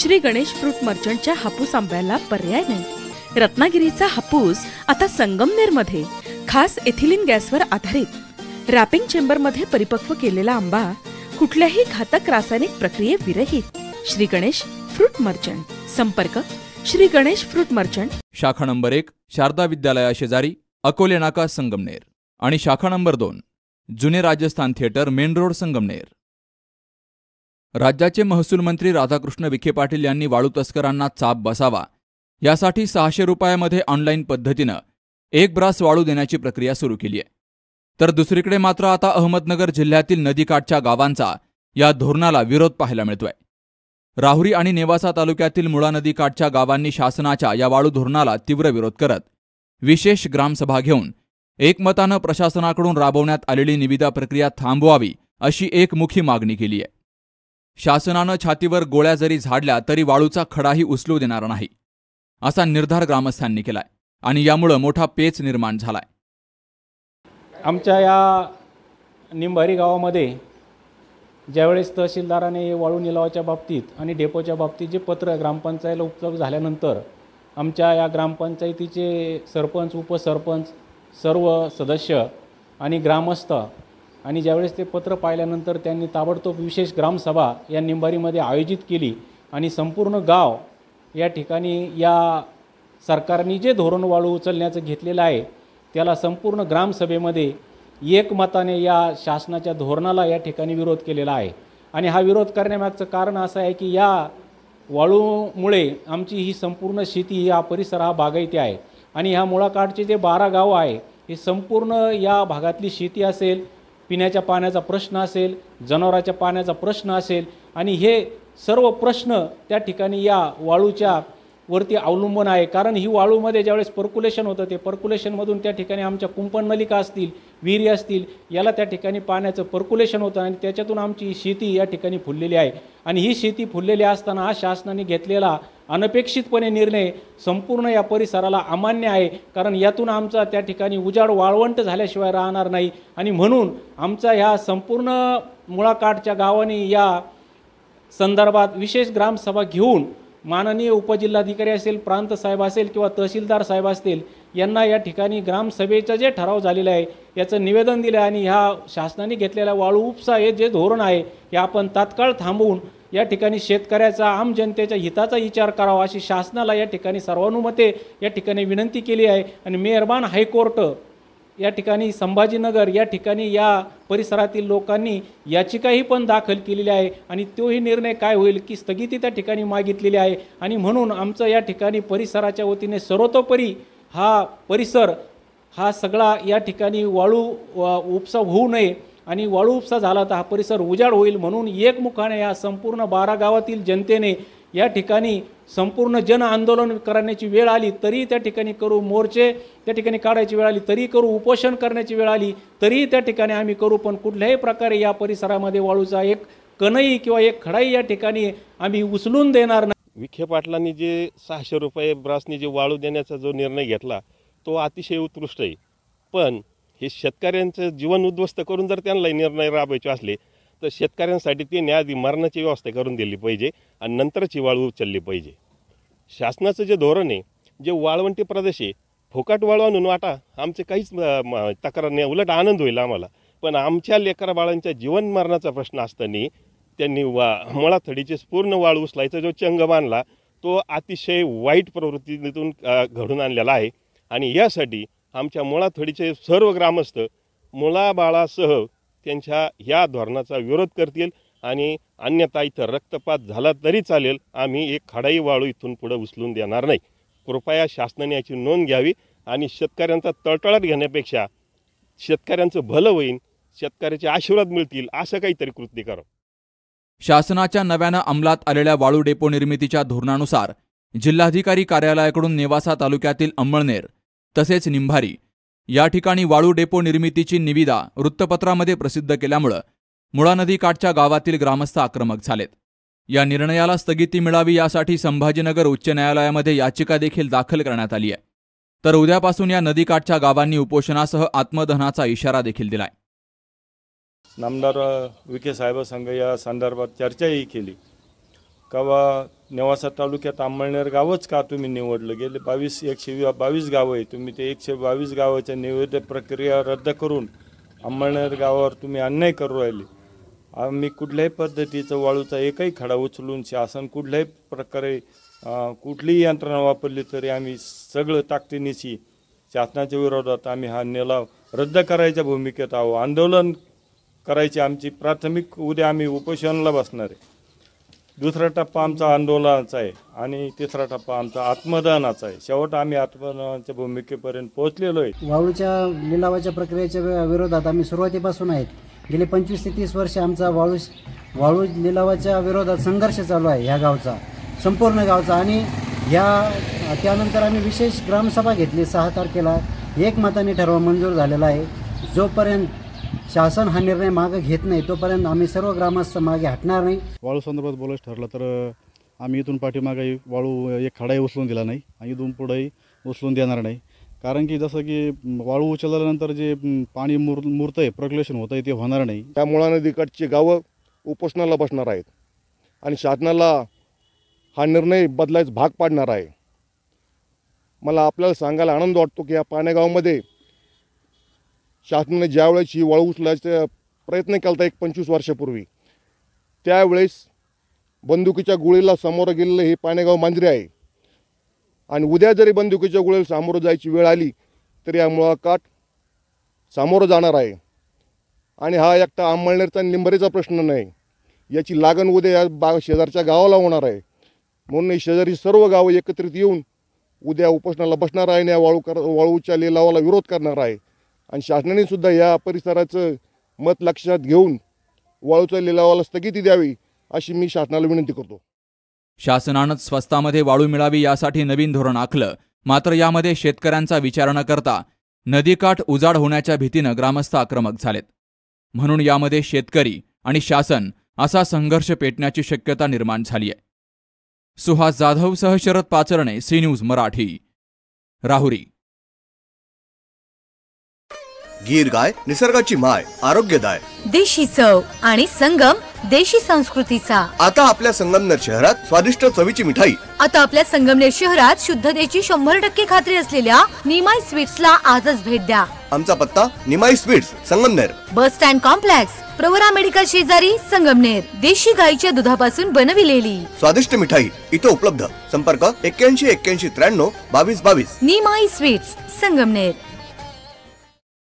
Shri Ganesh fruit मर्चंटच्या हापूस आंब्याला पर्याय नाही रत्नागिरीचा हापूस आता संगमनेरमध्ये खास एथिलिन गॅसवर आधारित रॅपिंग चेंबरमध्ये परिपक्व केलेला आंबा कुठल्याही घातक रासायनिक प्रक्रिये विरहित श्री गणेश फ्रूट मर्चंट संपर्क श्री गणेश फ्रूट मर्चंट शाखा नंबर एक शारदा विद्यालया शेजारी अकोले नाका संगमनेर आणि शाखा नंबर दोन जुने Rajasthan theatre main road Sangamner राज्याचे महसूल मंत्री राधाकृष्ण विखे पाटील यांनी वाळू तस्करांना चाप बसावा यासाठी सहाशे रुपयामध्ये ऑनलाईन पद्धतीनं एक ब्रास वाळू देण्याची प्रक्रिया सुरू केली आहे तर दुसरीकडे मात्र आता अहमदनगर जिल्ह्यातील नदीकाठच्या गावांचा या धोरणाला विरोध पाहायला मिळतोय राहुरी आणि नेवासा तालुक्यातील मुळा नदीकाठच्या गावांनी शासनाच्या या वाळू धोरणाला तीव्र विरोध करत विशेष ग्रामसभा घेऊन एकमतानं प्रशासनाकडून राबवण्यात आलेली निविदा प्रक्रिया थांबवावी अशी एकमुखी मागणी केली आहे शासनानं छातीवर गोळ्या जरी झाडल्या तरी वाळूचा खडाही उचलू देणार नाही असा निर्धार ग्रामस्थांनी केलाय आणि यामुळं मोठा पेच निर्माण झालाय आमच्या या निंभारी गावामध्ये ज्यावेळेस तहसीलदाराने वाळू निलावाच्या बाबतीत आणि डेपोच्या बाबतीत जे पत्र ग्रामपंचायतीला उपलब्ध झाल्यानंतर आमच्या या ग्रामपंचायतीचे सरपंच उपसरपंच सर्व सदस्य आणि ग्रामस्थ आणि ज्यावेळेस ते पत्र पाहिल्यानंतर त्यांनी ताबडतोब विशेष ग्रामसभा या निंबारीमध्ये आयोजित केली आणि संपूर्ण गाव या ठिकाणी या सरकारने जे धोरण वाळू उचलण्याचं घेतलेलं आहे त्याला संपूर्ण ग्रामसभेमध्ये एकमताने या शासनाच्या धोरणाला या ठिकाणी विरोध केलेला आहे आणि हा विरोध करण्यामागचं कारण असं आहे की या वाळूमुळे आमची ही संपूर्ण शेती ही हा परिसर हा बागायती आहे आणि ह्या मुळाकाठचे जे बारा गावं आहे हे संपूर्ण या भागातली शेती असेल पिण्याच्या पाण्याचा प्रश्न असेल जनावराच्या पाण्याचा प्रश्न असेल आणि हे सर्व प्रश्न त्या ठिकाणी या वाळूच्या वरती अवलंबून आहे कारण ही वाळूमध्ये ज्यावेळेस पर्क्युलेशन होतं ते पर्क्युलेशनमधून त्या ठिकाणी आमच्या कुंपण नलिका असतील विहिरी असतील याला त्या ठिकाणी पाण्याचं पर्क्युलेशन होतं आणि त्याच्यातून आमची शेती या ठिकाणी फुललेली आहे आणि ही शेती फुललेली असताना हा शासनाने घेतलेला अनपेक्षितपणे निर्णय संपूर्ण या परिसराला अमान्य आहे कारण यातून आमचा त्या ठिकाणी उजाड वाळवंट झाल्याशिवाय राहणार नाही आणि म्हणून आमचा ह्या संपूर्ण मुळाकाठच्या गावाने या संदर्भात विशेष ग्रामसभा घेऊन माननीय उपजिल्हाधिकारी असेल प्रांत साहेब असेल किंवा तहसीलदार साहेब असतील यांना या ठिकाणी ग्रामसभेचा जे ठराव झालेला आहे याचं निवेदन दिलं आणि ह्या शासनाने घेतलेल्या वाळू उपसा हे जे धोरण आहे हे आपण तात्काळ थांबवून या ठिकाणी शेतकऱ्याचा आम जनतेच्या हिताचा विचार करावा अशी शासनाला या ठिकाणी सर्वानुमते या ठिकाणी विनंती केली आहे आणि मेहरबान हायकोर्ट या ठिकाणी संभाजीनगर या ठिकाणी या परिसरातील लोकांनी याचिकाही पण दाखल केलेली आहे आणि तोही निर्णय काय होईल की स्थगिती त्या ठिकाणी मागितलेली आहे आणि म्हणून आमचं या ठिकाणी परिसराच्या वतीने सर्वतोपरी हा परिसर हा सगळा या ठिकाणी वाळू उपसा होऊ नये आणि वाळूपसा झाला तर हा परिसर उजाड होईल म्हणून एकमुखाने या संपूर्ण बारा गावातील जनतेने या ठिकाणी संपूर्ण जन आंदोलन करण्याची वेळ आली तरी त्या ठिकाणी करू मोर्चे त्या ठिकाणी काढायची वेळ आली तरी करू उपोषण करण्याची वेळ आली तरी त्या ठिकाणी आम्ही करू पण कुठल्याही प्रकारे या परिसरामध्ये वाळूचा एक कणई किंवा एक खडाई या ठिकाणी आम्ही उचलून देणार नाही विखे पाटलांनी जे सहाशे रुपये ब्रासनी जे वाळू देण्याचा जो निर्णय घेतला तो अतिशय उत्कृष्ट आहे पण हे शेतकऱ्यांचं जीवन उद्ध्वस्त करून जर त्यांना निर्णय राबवायचे असले तर शेतकऱ्यांसाठी ते न्यायाधी मरणाची व्यवस्था करून दिली पाहिजे आणि नंतरची वाळू उचलली पाहिजे शासनाचं जे धोरण आहे जे वाळवंटी प्रदेश आहे फोकाट वाळू आणून वाटा आमचे काहीच तक्रार नाही उलट आनंद होईल आम्हाला पण आमच्या लेकरा बाळांच्या जीवन मरणाचा प्रश्न असताना त्यांनी वा मळाथडीचे पूर्ण वाळू उचलायचा जो चंग बांधला तो अतिशय वाईट प्रवृत्तीतून घडून आणलेला आहे आणि यासाठी आमच्या मुळाथडीचे सर्व ग्रामस्थ मुळाबाळासह त्यांच्या ह्या धोरणाचा विरोध करतील आणि अन्यथा इथं रक्तपात झाला तरी चालेल आम्ही एक खडाई वाळू इथून पुढं उचलून देणार नाही कृपया शासनाने याची नोंद घ्यावी आणि शेतकऱ्यांचा तळतळात घेण्यापेक्षा शेतकऱ्यांचं भलं होईल शेतकऱ्याचे आशीर्वाद मिळतील असं काहीतरी कृती करा शासनाच्या नव्यानं अंमलात आलेल्या वाळू डेपो निर्मितीच्या धोरणानुसार जिल्हाधिकारी कार्यालयाकडून नेवासा तालुक्यातील अंमळनेर तसेच निंभारी या ठिकाणी वाळू डेपो निर्मितीची निविदा वृत्तपत्रामध्ये प्रसिद्ध केल्यामुळं मुळा नदीकाठच्या गावातील ग्रामस्थ आक्रमक झालेत या निर्णयाला स्थगिती मिळावी यासाठी संभाजीनगर उच्च न्यायालयामध्ये याचिका देखील दाखल करण्यात आली आहे तर उद्यापासून या नदीकाठच्या गावांनी उपोषणासह आत्मदहनाचा इशारा देखील दिलाय नामदार विखे संघ या संदर्भात चर्चाही केली कवा नेवासा तालुक्यात आंबळनेर गावच का तुम्ही निवडलं गेले बावीस एकशे बावीस गावं आहे तुम्ही ते एकशे बावीस गावाच्या निवेद प्रक्रिया रद्द करून अंबळनेर गावावर तुम्ही अन्याय करू राहिले आम्ही कुठल्याही पद्धतीचं वाळूचा एकही खडा उचलून शासन कुठल्याही प्रकारे कुठलीही यंत्रणा वापरली तरी आम्ही सगळं ताकदीनिशी शासनाच्या विरोधात आम्ही हा नेलाव रद्द करायच्या भूमिकेत आहो आंदोलन करायची आमची प्राथमिक उद्या आम्ही उपोषणाला बसणार आहे दुसरा टप्पा आमचा आंदोलनाचा आहे आणि तिसरा टप्पा आमचा आत्मदानाचा आहे शेवट आम्ही आत्मदानाच्या भूमिकेपर्यंत पोहोचलेलो आहे वाळूच्या लिलावाच्या प्रक्रियेच्या विरोधात आम्ही सुरुवातीपासून आहेत गेले पंचवीस ते तीस वर्ष आमचा वाळू वाळू लिलावाच्या विरोधात संघर्ष चालू आहे ह्या गावचा संपूर्ण गावचा आणि ह्या त्यानंतर आम्ही विशेष ग्रामसभा घेतली सहा तारखेला एकमताने ठराव मंजूर झालेला आहे जोपर्यंत शासन हा निर्णय मागे घेत नाही तोपर्यंत आम्ही सर्व ग्रामस्थ मागे हटणार नाही वाळू संदर्भात बोलायचं ठरलं तर आम्ही इथून पाठीमागे वाळू एक खडाही उचलून दिला नाही आणि इथून पुढेही उचलून देणार नाही कारण की जसं की वाळू उचलल्यानंतर जे पाणी मुर मुरत आहे प्रक्युलेशन होतं आहे ते होणार नाही त्या मुळा नदीकडची गावं उपोषणाला बसणार आहेत आणि शासनाला हा निर्णय बदलायच भाग पाडणार आहे मला आपल्याला सांगायला आनंद वाटतो की या पाण्यागावमध्ये शासनाने ज्यावेळेस ही वाळू उचलायचा प्रयत्न केला एक पंचवीस वर्षापूर्वी त्यावेळेस बंदुकीच्या गोळीला सामोरं गेलेलं हे पाणेगाव मांजरे आहे आणि उद्या जरी बंदुकीच्या गोळीला सामोरं जायची वेळ आली तरी या मुळाकाठ सामोरं जाणार आहे आणि हा एकटा आंबळनेरचा निंबरेचा प्रश्न नाही याची लागण उद्या या बा शेजारच्या गावाला होणार आहे म्हणून शेजारी सर्व गावं एकत्रित येऊन उद्या उपोषणाला बसणार आहे आणि या वाळू कर वाळूच्या लिलावाला विरोध करणार आहे आणि शासनाने सुद्धा या परिसराचं मत लक्षात घेऊन वाळूचा लिलावाला स्थगिती द्यावी अशी मी शासनाला विनंती करतो शासनानंच स्वस्तामध्ये वाळू मिळावी यासाठी नवीन धोरण आखलं मात्र यामध्ये शेतकऱ्यांचा विचार न करता नदीकाठ उजाड होण्याच्या भीतीनं ग्रामस्थ आक्रमक झालेत म्हणून यामध्ये शेतकरी आणि शासन असा संघर्ष पेटण्याची शक्यता निर्माण झाली आहे सुहास जाधव सह शरद पाचरणे सी न्यूज मराठी राहुरी गीर गाय निसर्गाची माय आरोग्यदाय देशी चव आणि संगम देशी संस्कृतीचा आता आपल्या संगमनेर शहरात स्वादिष्ट चवीची मिठाई आता आपल्या संगमनेर शहरात शुद्धतेची शंभर टक्के खात्री असलेल्या निमाई स्वीट्स ला आजच भेट द्या आमचा पत्ता Nimai sweets Sangamner bus stand complex Pravara medical शेजारी संगमनेर देशी गायीच्या दुधापासून बनविलेली स्वादिष्ट मिठाई इथं उपलब्ध संपर्क एक्क्याऐंशी एक्क्याऐंशी त्र्याण्णव बावीस बावीस निमाई स्वीट्स संगमनेर